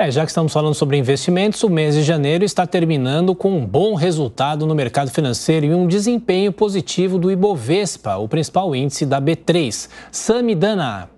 É, já que estamos falando sobre investimentos, o mês de janeiro está terminando com um bom resultado no mercado financeiro e um desempenho positivo do Ibovespa, o principal índice da B3. Samidana.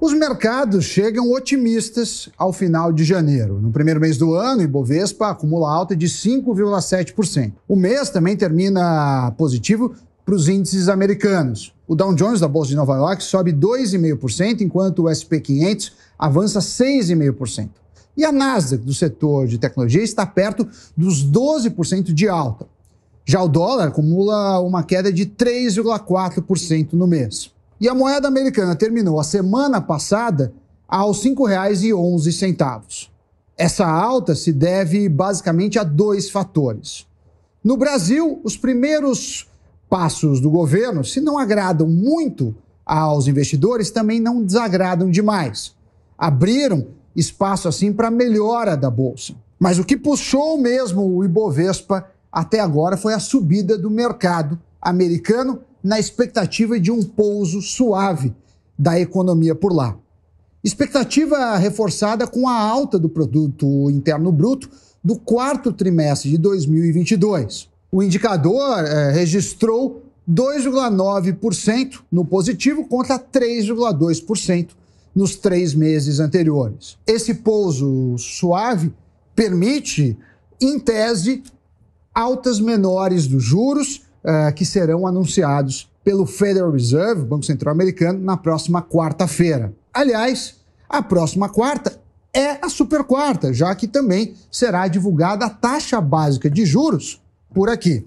Os mercados chegam otimistas ao final de janeiro. No primeiro mês do ano, o Ibovespa acumula alta de 5,7%. O mês também termina positivo para os índices americanos. O Dow Jones da Bolsa de Nova York sobe 2,5%, enquanto o SP 500 avança 6,5%. E a Nasdaq do setor de tecnologia está perto dos 12% de alta. Já o dólar acumula uma queda de 3,4% no mês. E a moeda americana terminou a semana passada aos R$ 5,11. Essa alta se deve basicamente a dois fatores. No Brasil, os primeiros passos do governo, se não agradam muito aos investidores, também não desagradam demais. Abriram espaço assim para melhora da bolsa. Mas o que puxou mesmo o Ibovespa até agora foi a subida do mercado americano na expectativa de um pouso suave da economia por lá. Expectativa reforçada com a alta do produto interno bruto do quarto trimestre de 2022. O indicador é, registrou 2,9% no positivo contra 3,2% nos três meses anteriores. Esse pouso suave permite, em tese, altas menores dos juros uh, que serão anunciados pelo Federal Reserve, Banco Central Americano, na próxima quarta-feira. Aliás, a próxima quarta é a super quarta, já que também será divulgada a taxa básica de juros por aqui.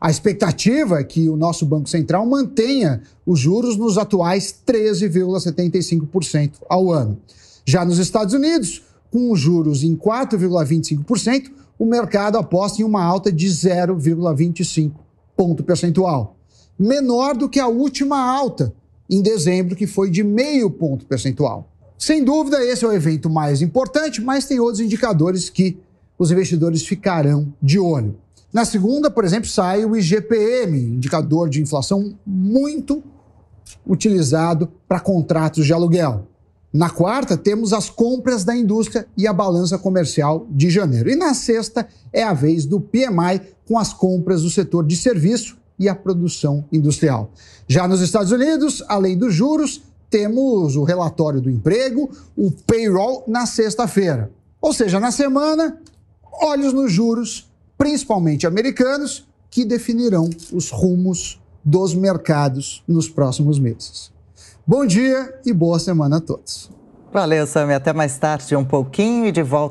A expectativa é que o nosso Banco Central mantenha os juros nos atuais 13,75% ao ano. Já nos Estados Unidos, com os juros em 4,25%, o mercado aposta em uma alta de 0,25 ponto percentual, menor do que a última alta em dezembro, que foi de meio ponto percentual. Sem dúvida, esse é o evento mais importante, mas tem outros indicadores que os investidores ficarão de olho. Na segunda, por exemplo, sai o IGPM, indicador de inflação muito utilizado para contratos de aluguel. Na quarta, temos as compras da indústria e a balança comercial de janeiro. E na sexta, é a vez do PMI com as compras do setor de serviço e a produção industrial. Já nos Estados Unidos, além dos juros, temos o relatório do emprego, o payroll na sexta-feira. Ou seja, na semana, olhos nos juros principalmente americanos, que definirão os rumos dos mercados nos próximos meses. Bom dia e boa semana a todos. Valeu, Sam. Até mais tarde, um pouquinho e de volta.